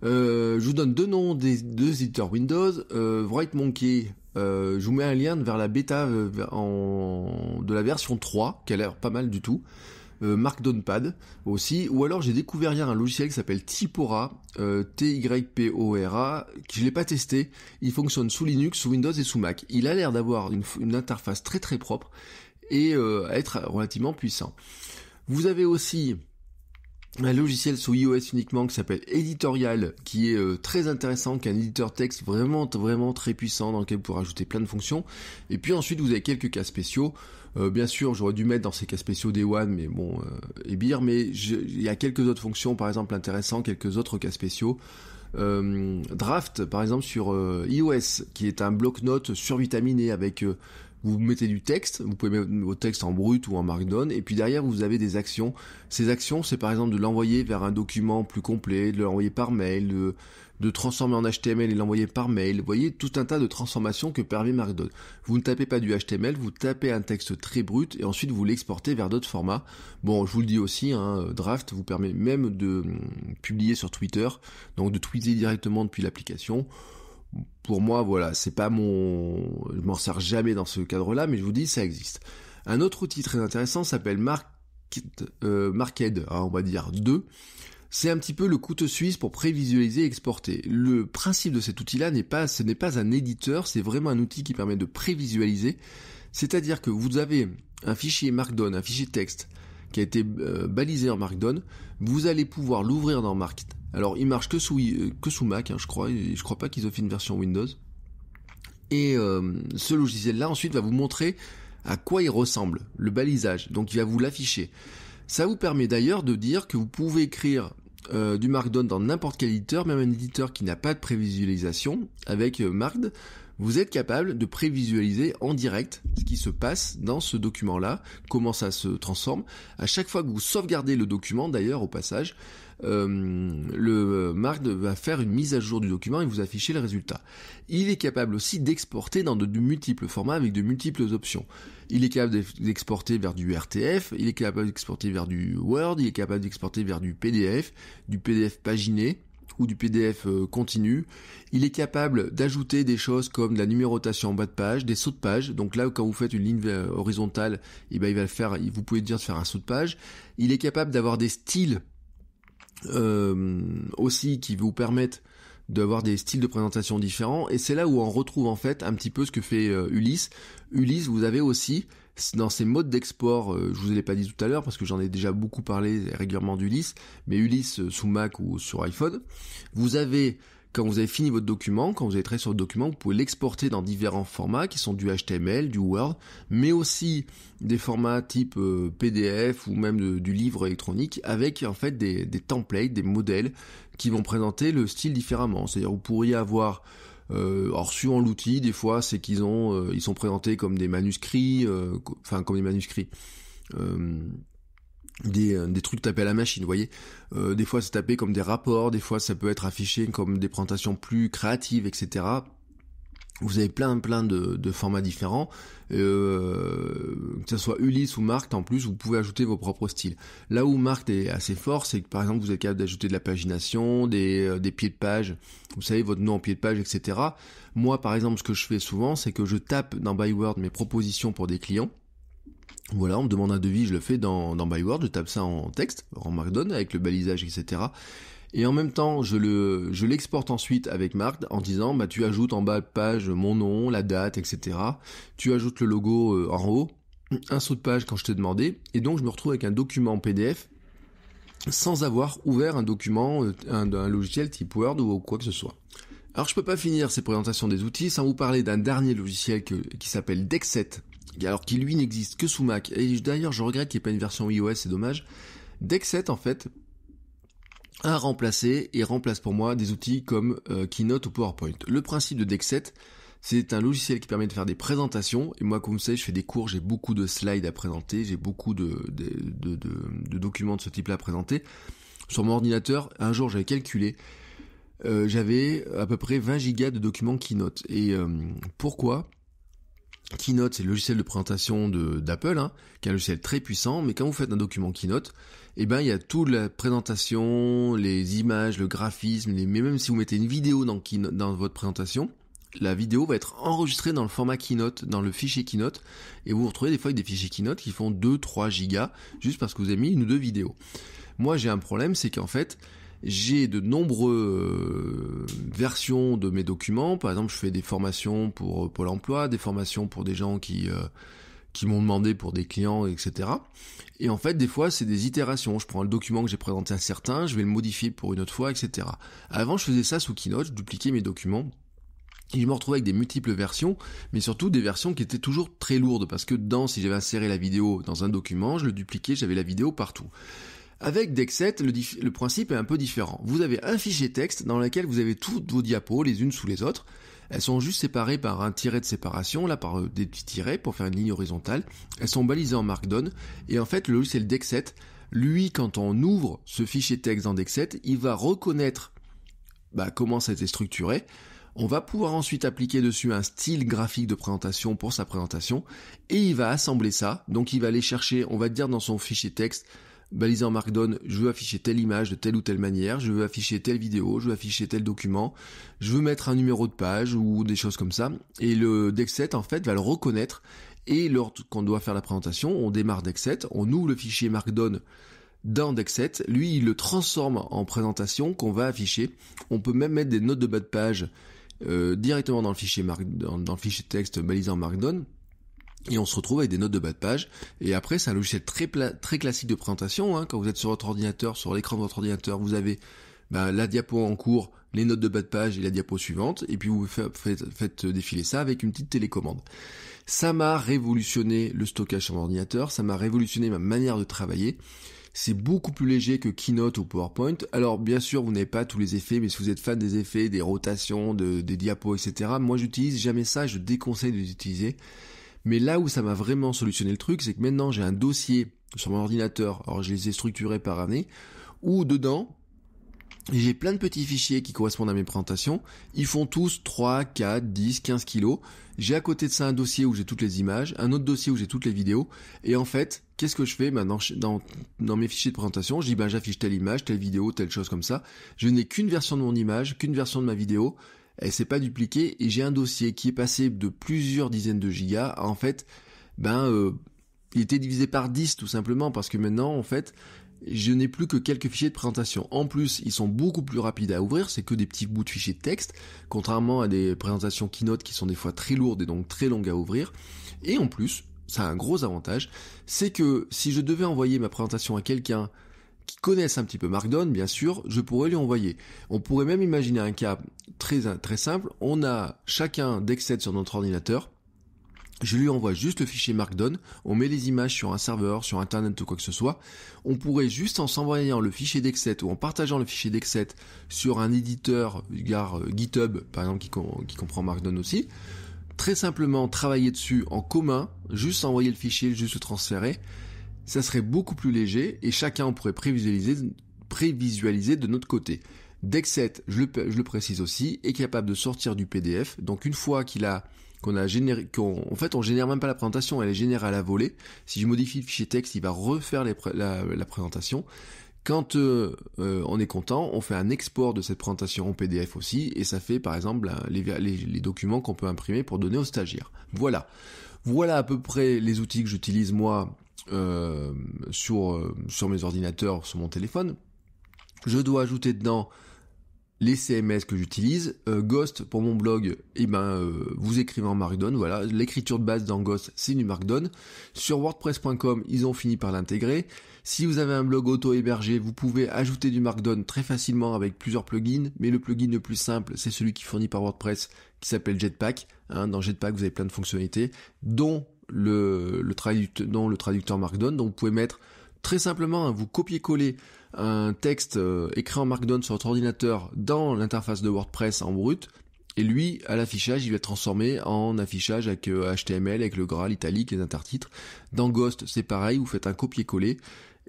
Euh, je vous donne deux noms des deux éditeurs Windows. Euh, Monkey, euh, je vous mets un lien vers la bêta euh, de la version 3, qui a l'air pas mal du tout euh, Markdownpad aussi, ou alors j'ai découvert hier un logiciel qui s'appelle Typora, euh, T-Y-P-O-R-A, je l'ai pas testé, il fonctionne sous Linux, sous Windows et sous Mac. Il a l'air d'avoir une, interface très très propre et euh, être relativement puissant. Vous avez aussi un logiciel sous iOS uniquement qui s'appelle Editorial, qui est euh, très intéressant, qui est un éditeur texte vraiment vraiment très puissant dans lequel vous pouvez rajouter plein de fonctions. Et puis ensuite vous avez quelques cas spéciaux. Euh, bien sûr, j'aurais dû mettre dans ces cas spéciaux Day One, mais bon, euh, et Beer, mais il y a quelques autres fonctions, par exemple, intéressantes, quelques autres cas spéciaux. Euh, draft, par exemple, sur iOS, qui est un bloc-notes survitaminé e avec vous mettez du texte, vous pouvez mettre vos textes en brut ou en markdown, et puis derrière vous avez des actions. Ces actions, c'est par exemple de l'envoyer vers un document plus complet, de l'envoyer par mail, de, transformer en HTML et l'envoyer par mail. Vous voyez tout un tas de transformations que permet markdown. Vous ne tapez pas du HTML, vous tapez un texte très brut et ensuite vous l'exportez vers d'autres formats. Bon, je vous le dis aussi, hein, Draft vous permet même de hum, publier sur Twitter, donc de tweeter directement depuis l'application pour moi, voilà, c'est pas mon, je m'en sers jamais dans ce cadre-là, mais je vous dis, ça existe. Un autre outil très intéressant s'appelle euh, Marked, hein, on va dire 2. C'est un petit peu le couteau suisse pour prévisualiser et exporter. Le principe de cet outil-là n'est pas, ce n'est pas un éditeur, c'est vraiment un outil qui permet de prévisualiser. C'est-à-dire que vous avez un fichier Markdown, un fichier texte, qui a été euh, balisé en Markdown, vous allez pouvoir l'ouvrir dans Markdown. Alors il marche que sous, euh, que sous Mac, hein, je crois, je crois pas qu'ils fait une version Windows. Et euh, ce logiciel-là ensuite va vous montrer à quoi il ressemble, le balisage, donc il va vous l'afficher. Ça vous permet d'ailleurs de dire que vous pouvez écrire du Markdown dans n'importe quel éditeur, même un éditeur qui n'a pas de prévisualisation, avec Markdown vous êtes capable de prévisualiser en direct ce qui se passe dans ce document-là, comment ça se transforme. À chaque fois que vous sauvegardez le document, d'ailleurs au passage, euh, le MARC va faire une mise à jour du document et vous afficher le résultat. Il est capable aussi d'exporter dans de multiples formats avec de multiples options. Il est capable d'exporter vers du RTF, il est capable d'exporter vers du Word, il est capable d'exporter vers du PDF, du PDF paginé, ou du PDF euh, continu. Il est capable d'ajouter des choses comme de la numérotation en bas de page, des sauts de page. Donc là, quand vous faites une ligne euh, horizontale, et eh ben, il va le faire, vous pouvez dire de faire un saut de page. Il est capable d'avoir des styles euh, aussi qui vous permettent d'avoir des styles de présentation différents. Et c'est là où on retrouve en fait un petit peu ce que fait Ulysse. Ulysse, vous avez aussi dans ces modes d'export, euh, je vous l'ai pas dit tout à l'heure parce que j'en ai déjà beaucoup parlé régulièrement d'Ulysse, mais Ulysse euh, sous Mac ou sur iPhone, vous avez quand vous avez fini votre document, quand vous avez très sur le document, vous pouvez l'exporter dans différents formats qui sont du HTML, du Word, mais aussi des formats type euh, PDF ou même du livre électronique avec en fait des, templates, des modèles qui vont présenter le style différemment. C'est-à-dire vous pourriez avoir euh, alors suivant l'outil, des fois c'est qu'ils ont, euh, ils sont présentés comme des manuscrits, euh, enfin comme des manuscrits. Euh, des, des, trucs tapés à la machine, vous voyez. des fois c'est tapé comme des rapports, des fois ça peut être affiché comme des présentations plus créatives, etc. Vous avez plein plein de, formats différents, euh, que ce soit Ulysse ou Markt. En plus, vous pouvez ajouter vos propres styles. Là où Markt est assez fort, c'est que par exemple, vous êtes capable d'ajouter de la pagination, des, euh, pieds de page. Vous savez votre nom en pied de page, etc. Moi, par exemple, ce que je fais souvent, c'est que je tape dans Byword mes propositions pour des clients. Voilà, on me demande un devis, je le fais dans, dans Byword, je tape ça en texte, en Markdown avec le balisage, etc et en même temps je l'exporte ensuite avec Mark en disant bah tu ajoutes en bas de page mon nom, la date, etc. Tu ajoutes le logo euh, en haut, un saut de page quand je t'ai demandé, et donc je me retrouve avec un document PDF sans avoir ouvert un document, euh, un, logiciel type Word ou quoi que ce soit. Alors je ne peux pas finir ces présentations des outils sans vous parler d'un dernier logiciel qui s'appelle Dexet, alors qui lui n'existe que sous Mac. Et d'ailleurs je regrette qu'il n'y ait pas une version iOS, c'est dommage. Dexet en fait à remplacer et remplace pour moi des outils comme euh, Keynote ou PowerPoint. Le principe de Dexet, c'est un logiciel qui permet de faire des présentations. Et moi, comme vous savez, je fais des cours, j'ai beaucoup de slides à présenter, j'ai beaucoup de, documents de ce type-là à présenter. Sur mon ordinateur, un jour, j'avais calculé, euh, j'avais à peu près 20 gigas de documents Keynote. Et euh, pourquoi Keynote, c'est le logiciel de présentation d'Apple, hein, qui est un logiciel très puissant, mais quand vous faites un document Keynote, eh ben il y a toute la présentation, les images, le graphisme, mais même si vous mettez une vidéo dans, dans votre présentation, la vidéo va être enregistrée dans le format Keynote, dans le fichier Keynote, et vous, vous retrouvez des fois avec des fichiers Keynote qui font 2-3 gigas, juste parce que vous avez mis une ou deux vidéos. Moi j'ai un problème, c'est qu'en fait, j'ai de nombreuses euh, versions de mes documents. Par exemple, je fais des formations pour euh, Pôle Emploi, des formations pour des gens qui euh, qui m'ont demandé pour des clients, etc. Et en fait, des fois, c'est des itérations. Je prends le document que j'ai présenté à certains, je vais le modifier pour une autre fois, etc. Avant, je faisais ça sous Keynote, je dupliquais mes documents. Et je me retrouvais avec des multiples versions, mais surtout des versions qui étaient toujours très lourdes, parce que dedans, si j'avais inséré la vidéo dans un document, je le dupliquais, j'avais la vidéo partout. Avec Dexet, le, le, principe est un peu différent. Vous avez un fichier texte dans lequel vous avez toutes vos diapos les unes sous les autres. Elles sont juste séparées par un tiret de séparation, là par euh, des petits tirets pour faire une ligne horizontale. Elles sont balisées en Markdown et en fait le logiciel dex 7 lui quand on ouvre ce fichier texte dans dex 7 il va reconnaître bah, comment ça a été structuré. On va pouvoir ensuite appliquer dessus un style graphique de présentation pour sa présentation et il va assembler ça. Donc il va aller chercher, on va dire dans son fichier texte, Balisé en Markdown, je veux afficher telle image de telle ou telle manière, je veux afficher telle vidéo, je veux afficher tel document, je veux mettre un numéro de page ou des choses comme ça. Et le Dexet en fait, va le reconnaître. Et lorsqu'on doit faire la présentation, on démarre Dex on ouvre le fichier Markdown dans dex Lui, il le transforme en présentation qu'on va afficher. On peut même mettre des notes de bas de page euh, directement dans le fichier dans le fichier texte balisé en Markdown. Et on se retrouve avec des notes de bas de page. Et après, c'est un logiciel très, très classique de présentation. Hein. Quand vous êtes sur votre ordinateur, sur l'écran de votre ordinateur, vous avez bah, la diapo en cours, les notes de bas de page et la diapo suivante. Et puis vous faites, défiler ça avec une petite télécommande. Ça m'a révolutionné le stockage sur mon ordinateur. Ça m'a révolutionné ma manière de travailler. C'est beaucoup plus léger que Keynote ou PowerPoint. Alors bien sûr, vous n'avez pas tous les effets, mais si vous êtes fan des effets, des rotations, des diapos, etc., moi j'utilise jamais ça, je déconseille de les utiliser. Mais là où ça m'a vraiment solutionné le truc, c'est que maintenant j'ai un dossier sur mon ordinateur, alors je les ai structurés par année, où dedans, j'ai plein de petits fichiers qui correspondent à mes présentations. Ils font tous 3, 4, 10, 15 kilos. J'ai à côté de ça un dossier où j'ai toutes les images, un autre dossier où j'ai toutes les vidéos. Et en fait, qu'est-ce que je fais maintenant dans, mes fichiers de présentation Je dis, ben, j'affiche telle image, telle vidéo, telle chose comme ça. Je n'ai qu'une version de mon image, qu'une version de ma vidéo, elle s'est pas dupliquée et j'ai un dossier qui est passé de plusieurs dizaines de gigas en fait, ben, euh, il était divisé par 10 tout simplement parce que maintenant, en fait, je n'ai plus que quelques fichiers de présentation. En plus, ils sont beaucoup plus rapides à ouvrir, c'est que des petits bouts de fichiers de texte, contrairement à des présentations Keynote qui sont des fois très lourdes et donc très longues à ouvrir. Et en plus, ça a un gros avantage, c'est que si je devais envoyer ma présentation à quelqu'un qui connaissent un petit peu Markdown, bien sûr, je pourrais lui envoyer. On pourrait même imaginer un cas très, très simple. On a chacun d'Excel sur notre ordinateur. Je lui envoie juste le fichier Markdown, on met les images sur un serveur, sur internet ou quoi que ce soit. On pourrait juste en s'envoyant le fichier d'Excel ou en partageant le fichier d'Excel sur un éditeur, gare euh, GitHub par exemple qui, comprend Markdown aussi, très simplement travailler dessus en commun, juste envoyer le fichier, juste le transférer ça serait beaucoup plus léger et chacun pourrait prévisualiser, de notre côté. Dexet, je le, je le précise aussi, est capable de sortir du PDF. Donc une fois qu'il a qu'on a généré, qu'on, en fait, on génère même pas la présentation, elle est générée à la volée. Si je modifie le fichier texte, il va refaire la, présentation. Quand euh, euh, on est content, on fait un export de cette présentation en PDF aussi, et ça fait par exemple ben, les documents qu'on peut imprimer pour donner aux stagiaires. Voilà. Voilà à peu près les outils que j'utilise moi euh, sur, euh, sur mes ordinateurs, sur mon téléphone, je dois ajouter dedans les CMS que j'utilise. Euh, Ghost pour mon blog, eh ben vous écrivez en Markdown, voilà. L'écriture de base dans Ghost, c'est du Markdown. Sur WordPress.com, ils ont fini par l'intégrer. Si vous avez un blog auto-hébergé, vous pouvez ajouter du Markdown très facilement avec plusieurs plugins, mais le plugin le plus simple, c'est celui qui fourni par WordPress, qui s'appelle Jetpack. Hein, dans Jetpack, vous avez plein de fonctionnalités, dont le, traducteur, le Markdown. Donc vous pouvez mettre très simplement, hein, vous copier-coller un texte euh, écrit en Markdown sur votre ordinateur dans l'interface de WordPress en brut. Et lui, à l'affichage, il va être transformé en affichage avec HTML, euh, avec le gras, l'italique, les intertitres. Dans Ghost, c'est pareil, vous faites un copier-coller.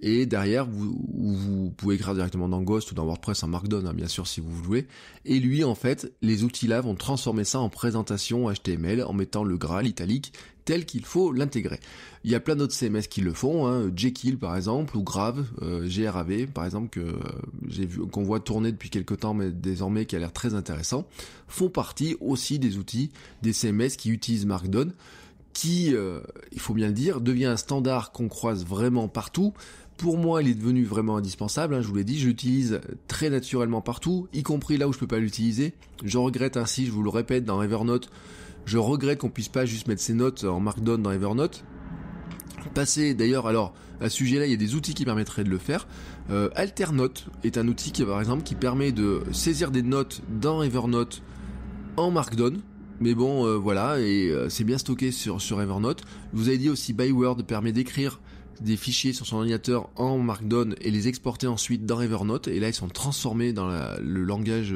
Et derrière, vous, pouvez écrire directement dans Ghost ou dans WordPress en Markdown, hein, bien sûr, si vous voulez. Et lui, en fait, les outils là vont transformer ça en présentation HTML en mettant le gras, l'italique tel qu'il faut l'intégrer. Il y a plein d'autres CMS qui le font, hein. Jekyll par exemple, ou Grave, euh, GRAV par exemple, que euh, j'ai vu, qu'on voit tourner depuis quelques temps, mais désormais qui a l'air très intéressant, font partie aussi des outils des CMS qui utilisent Markdown, qui, euh, il faut bien le dire, devient un standard qu'on croise vraiment partout, pour moi, il est devenu vraiment indispensable. Hein, je vous l'ai dit, j'utilise très naturellement partout, y compris là où je ne peux pas l'utiliser. Je regrette ainsi, je vous le répète, dans Evernote, je regrette qu'on puisse pas juste mettre ses notes en Markdown dans Evernote. Passer d'ailleurs, alors à ce sujet-là, il y a des outils qui permettraient de le faire. Euh, Alternote est un outil qui, par exemple, qui permet de saisir des notes dans Evernote en Markdown. Mais bon, euh, voilà, et euh, c'est bien stocké sur, sur Evernote. Vous avez dit aussi Byword permet d'écrire des fichiers sur son ordinateur en Markdown et les exporter ensuite dans Evernote. Et là, ils sont transformés dans le langage,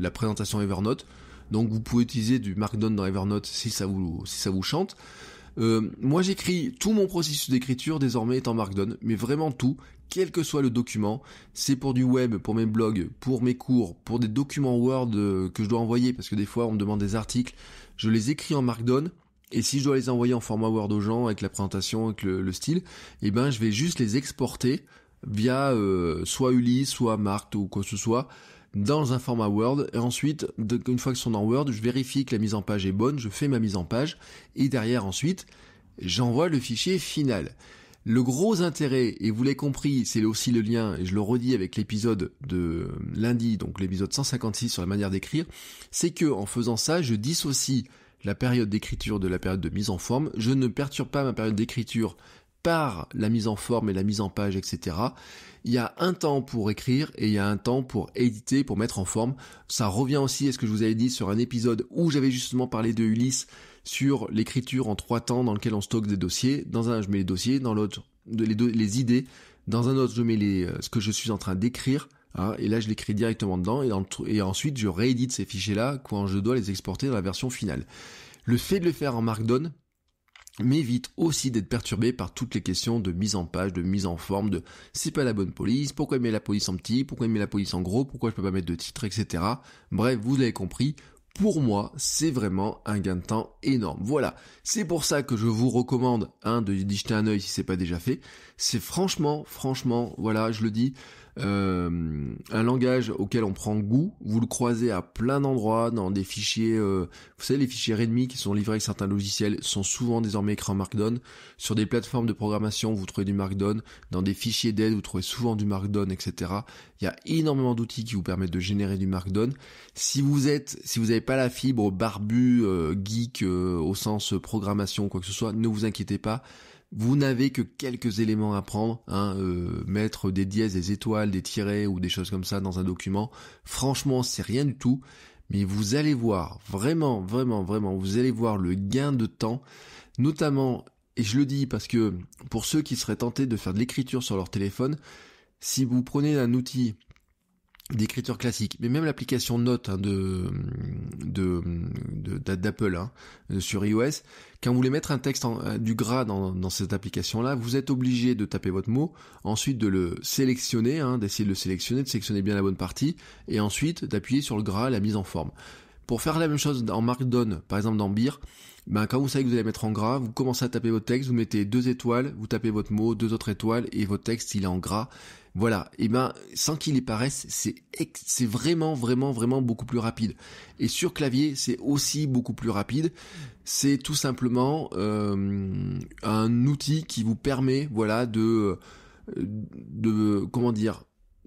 la présentation Evernote. Donc vous pouvez utiliser du Markdown dans Evernote si ça vous, si ça vous chante. Euh, moi j'écris tout mon processus d'écriture désormais est en Markdown, mais vraiment tout, quel que soit le document. C'est pour du web, pour mes blogs, pour mes cours, pour des documents Word euh, que je dois envoyer, parce que des fois on me demande des articles, je les écris en Markdown. Et si je dois les envoyer en format Word aux gens avec la présentation, avec le, style, eh ben je vais juste les exporter via euh, soit Uli, soit Markt ou quoi que ce soit dans un format Word. Et ensuite, une fois je sont dans Word, je vérifie que la mise en page est bonne, je fais ma mise en page. Et derrière, ensuite, j'envoie le fichier final. Le gros intérêt, et vous l'avez compris, c'est aussi le lien, et je le redis avec l'épisode de lundi, donc l'épisode 156 sur la manière d'écrire, c'est que en faisant ça, je dissocie la période d'écriture de la période de mise en forme, je ne perturbe pas ma période d'écriture par la mise en forme et la mise en page, etc il y a un temps pour écrire et il y a un temps pour éditer, pour mettre en forme. Ça revient aussi à ce que je vous avais dit sur un épisode où j'avais justement parlé de Ulysse sur l'écriture en trois temps dans lequel on stocke des dossiers. Dans un, je mets les dossiers, dans l'autre, les, idées. Dans un autre, je mets les, euh, ce que je suis en train d'écrire. Hein, et là, je l'écris directement dedans et, et ensuite, je réédite ces fichiers-là quand je dois les exporter dans la version finale. Le fait de le faire en Markdown, mais évite aussi d'être perturbé par toutes les questions de mise en page, de mise en forme, de c'est pas la bonne police, pourquoi il met la police en petit, pourquoi il met la police en gros, pourquoi je peux pas mettre de titre, etc. Bref, vous avez compris, pour moi, c'est vraiment un gain de temps énorme. Voilà, c'est pour ça que je vous recommande hein, de d'y jeter un œil si c'est pas déjà fait. C'est franchement, franchement, voilà, je le dis, euh, un langage auquel on prend goût. Vous le croisez à plein d'endroits, dans des fichiers, euh, vous savez, les fichiers Redmi qui sont livrés avec certains logiciels sont souvent désormais écrits en Markdown. Sur des plateformes de programmation, vous trouvez du Markdown. Dans des fichiers d'aide, vous trouvez souvent du Markdown, etc. Il y a énormément d'outils qui vous permettent de générer du Markdown. Si vous êtes, si vous n'avez pas la fibre barbu, euh, geek, au sens programmation, quoi que ce soit, ne vous inquiétez pas vous n'avez que quelques éléments à prendre, hein, euh, mettre des dièses, des étoiles, des tirets ou des choses comme ça dans un document. Franchement, c'est rien du tout, mais vous allez voir, vraiment, vraiment, vraiment, vous allez voir le gain de temps, notamment, et je le dis parce que pour ceux qui seraient tentés de faire de l'écriture sur leur téléphone, si vous prenez un outil d'écriture classique, mais même l'application Note hein, de d'Apple de, hein, euh, sur iOS, quand vous voulez mettre un texte en, euh, du gras dans, dans cette application-là, vous êtes obligé de taper votre mot, ensuite de le sélectionner, hein, d'essayer de le sélectionner, de sélectionner bien la bonne partie, et ensuite d'appuyer sur le gras, la mise en forme. Pour faire la même chose en Markdown, par exemple dans Beer, ben quand vous savez que vous allez mettre en gras, vous commencez à taper votre texte, vous mettez deux étoiles, vous tapez votre mot, deux autres étoiles, et votre texte il est en gras. Voilà. Et eh ben, sans qu'il y paraisse, c'est c'est vraiment, vraiment, vraiment beaucoup plus rapide. Et sur clavier, c'est aussi beaucoup plus rapide. C'est tout simplement euh, un outil qui vous permet, voilà, de euh, de comment dire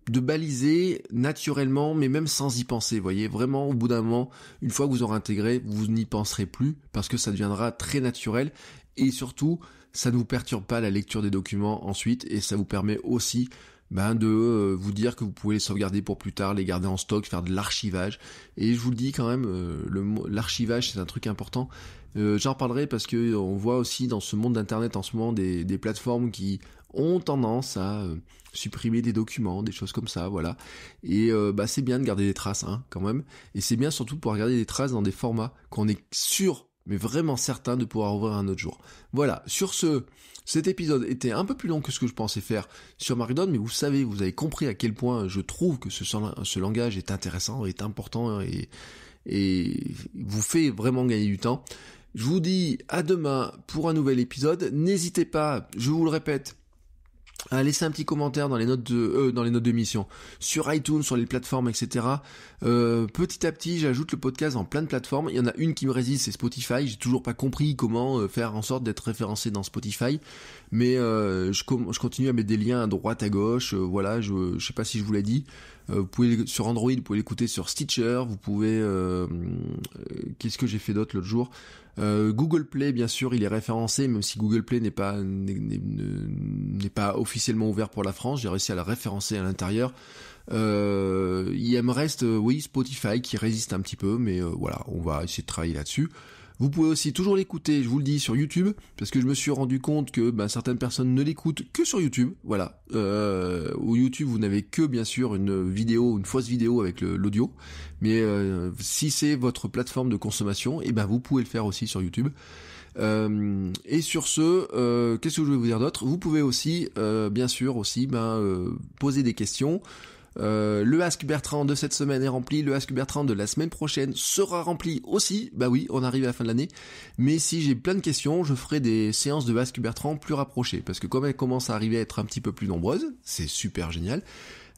de baliser naturellement, mais même sans y penser. Voyez, vraiment, au bout d'un moment, une fois que vous aurez intégré, vous n'y penserez plus parce que ça deviendra très naturel et surtout, ça ne vous perturbe pas la lecture des documents ensuite et ça vous permet aussi ben de euh, vous dire que vous pouvez les sauvegarder pour plus tard, les garder en stock, faire de l'archivage. Et je vous le dis quand même, euh, l'archivage c'est un truc important. Euh, j'en reparlerai parce que on voit aussi dans ce monde d'internet en ce moment des, des, plateformes qui ont tendance à supprimer des documents, des choses comme ça, voilà. Et bah c'est bien de garder des traces, hein, quand même. Et c'est bien surtout pour garder des traces dans des formats qu'on est sûr mais vraiment certain de pouvoir ouvrir un autre jour. Voilà, sur ce, cet épisode était un peu plus long que ce que je pensais faire sur Markdown, mais vous savez, vous avez compris à quel point je trouve que ce, langage est intéressant, est important et vous fait vraiment gagner du temps. Je vous dis à demain pour un nouvel épisode. N'hésitez pas, je vous le répète, euh, laissez un petit commentaire dans les notes de euh, dans les notes d'émission sur iTunes, sur les plateformes, etc. Euh, petit à petit, j'ajoute le podcast en plein de plateformes. Il y en a une qui me résiste, c'est Spotify. J'ai toujours pas compris comment faire en sorte d'être référencé dans Spotify, mais je, je, continue à mettre des liens à droite, à gauche. voilà, je, je sais pas si je vous l'ai dit. vous pouvez sur Android, vous pouvez l'écouter sur Stitcher. Vous pouvez. Qu'est-ce que j'ai fait d'autre l'autre jour? Euh, Google Play, bien sûr, il est référencé, même si Google Play n'est pas n'est pas officiellement ouvert pour la France. J'ai réussi à le référencer à l'intérieur. Euh, il me reste, euh, oui, Spotify qui résiste un petit peu, mais voilà, on va essayer de travailler là-dessus. Vous pouvez aussi toujours l'écouter, je vous le dis, sur YouTube, parce que je me suis rendu compte que bah, certaines personnes ne l'écoutent que sur YouTube. Voilà. Euh, au YouTube, vous n'avez que bien sûr une vidéo, une fausse vidéo avec l'audio. Mais euh, si c'est votre plateforme de consommation, et eh ben vous pouvez le faire aussi sur YouTube. Euh, et sur ce, euh, qu'est-ce que je vais vous dire d'autre Vous pouvez aussi, bien sûr, aussi ben, poser des questions, euh, le Ask Bertrand de cette semaine est rempli, le Ask Bertrand de la semaine prochaine sera rempli aussi. Bah oui, on arrive à la fin de l'année. Mais si j'ai plein de questions, je ferai des séances de Ask Bertrand plus rapprochées. Parce que comme elles commencent à arriver à être un petit peu plus nombreuses, c'est super génial,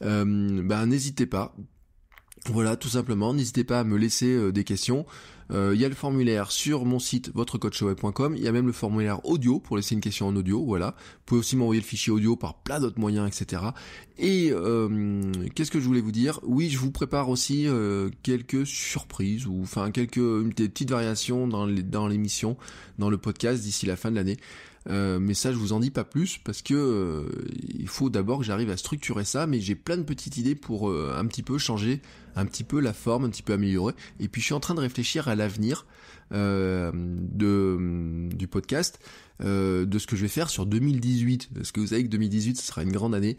euh, bah n'hésitez pas. Voilà, tout simplement, n'hésitez pas à me laisser euh, des questions. Euh, il y a le formulaire sur mon site votrecoachweb.com, il y a même le formulaire audio pour laisser une question en audio, voilà. Vous pouvez aussi m'envoyer le fichier audio par plein d'autres moyens, etc. Et euh, qu'est-ce que je voulais vous dire Oui, je vous prépare aussi quelques surprises, ou enfin quelques petites variations dans l'émission, dans le podcast d'ici la fin de l'année. Euh, mais ça, je vous en dis pas plus parce que euh, il faut d'abord que j'arrive à structurer ça. Mais j'ai plein de petites idées pour euh, un petit peu changer, un petit peu la forme, un petit peu améliorer. Et puis je suis en train de réfléchir à l'avenir de du podcast, de ce que je vais faire sur 2018. Parce que vous savez que 2018, ce sera une grande année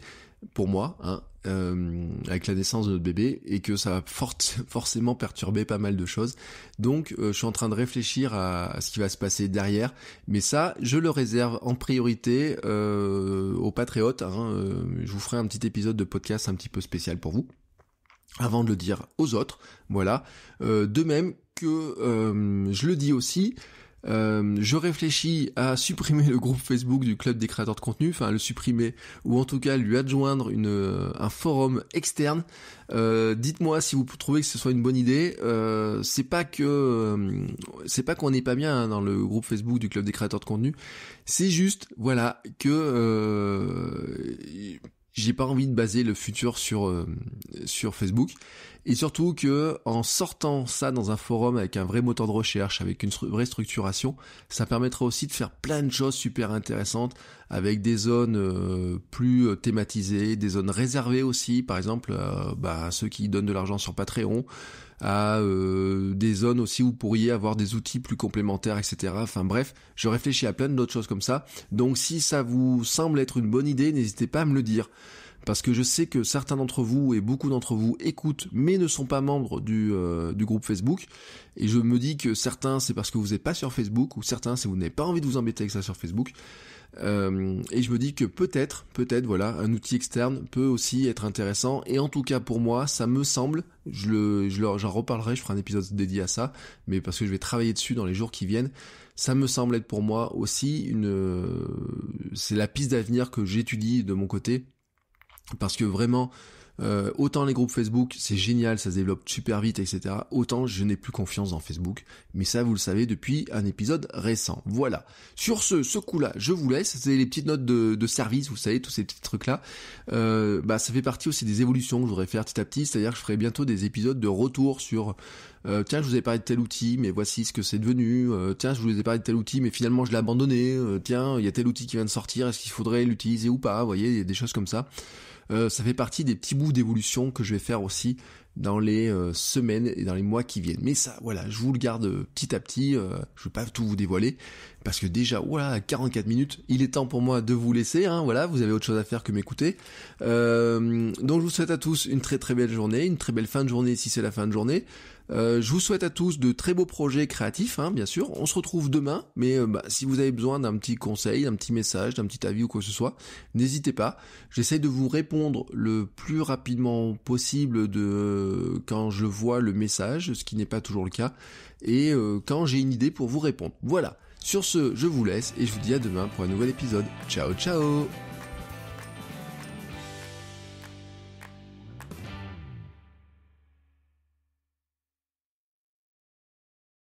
pour moi, hein, euh, avec la naissance de notre bébé, et que ça va forcément perturber pas mal de choses. Donc, euh, je suis en train de réfléchir à, ce qui va se passer derrière, mais ça, je le réserve en priorité euh, aux patriotes. Hein. Euh, je vous ferai un petit épisode de podcast un petit peu spécial pour vous, avant de le dire aux autres. Voilà. de même que je le dis aussi. Euh, je réfléchis à supprimer le groupe Facebook du club des créateurs de contenu, enfin le supprimer ou en tout cas lui adjoindre une, euh, un forum externe. Euh, dites-moi si vous trouvez que ce soit une bonne idée. Euh, c'est pas que c'est pas qu'on n'est pas bien hein, dans le groupe Facebook du club des créateurs de contenu. C'est juste voilà que j'ai pas envie de baser le futur sur euh, sur Facebook et surtout que en sortant ça dans un forum avec un vrai moteur de recherche avec une vraie structuration ça permettra aussi de faire plein de choses super intéressantes avec des zones euh, plus euh, thématisées des zones réservées aussi par exemple bah, ceux qui donnent de l'argent sur Patreon à euh, des zones aussi où vous pourriez avoir des outils plus complémentaires, etc. Enfin bref, je réfléchis à plein d'autres choses comme ça. Donc si ça vous semble être une bonne idée, n'hésitez pas à me le dire. Parce que je sais que certains d'entre vous et beaucoup d'entre vous écoutent mais ne sont pas membres du, euh, du groupe Facebook. Et je me dis que certains c'est parce que vous n'êtes pas sur Facebook ou certains c'est vous n'avez pas envie de vous embêter avec ça sur Facebook. Euh, et je me dis que peut-être, peut-être, voilà, un outil externe peut aussi être intéressant. Et en tout cas, pour moi, ça me semble, je le, j'en reparlerai, je ferai un épisode dédié à ça, mais parce que je vais travailler dessus dans les jours qui viennent. Ça me semble être pour moi aussi une, euh, c'est la piste d'avenir que j'étudie de mon côté. Parce que vraiment, euh, autant les groupes Facebook, c'est génial, ça se développe super vite, etc. Autant je n'ai plus confiance en Facebook. Mais ça, vous le savez depuis un épisode récent. Voilà. Sur ce, ce coup-là, je vous laisse. C'est les petites notes de, service, vous savez, tous ces petits trucs-là. Euh, bah, ça fait partie aussi des évolutions que je voudrais faire petit à petit. C'est-à-dire que je ferai bientôt des épisodes de retour sur euh, tiens, je vous ai parlé de tel outil, mais voici ce que c'est devenu. tiens, je vous ai parlé de tel outil, mais finalement je l'ai abandonné. tiens, il y a tel outil qui vient de sortir, est-ce qu'il faudrait l'utiliser ou pas Vous voyez, il y a des choses comme ça. Euh, ça fait partie des petits bouts d'évolution que je vais faire aussi dans les euh, semaines et dans les mois qui viennent. Mais ça, voilà, je vous le garde euh, petit à petit. je ne vais pas tout vous dévoiler parce que déjà, voilà, 44 minutes, il est temps pour moi de vous laisser. Hein, voilà, vous avez autre chose à faire que m'écouter. donc, je vous souhaite à tous une très très belle journée, une très belle fin de journée si c'est la fin de journée. Euh, je vous souhaite à tous de très beaux projets créatifs, hein, bien sûr. On se retrouve demain, mais euh, bah, si vous avez besoin d'un petit conseil, d'un petit message, d'un petit avis ou quoi que ce soit, n'hésitez pas. J'essaie de vous répondre le plus rapidement possible de euh, quand je vois le message, ce qui n'est pas toujours le cas, et quand j'ai une idée pour vous répondre. Voilà. Sur ce, je vous laisse et je vous dis à demain pour un nouvel épisode. Ciao, ciao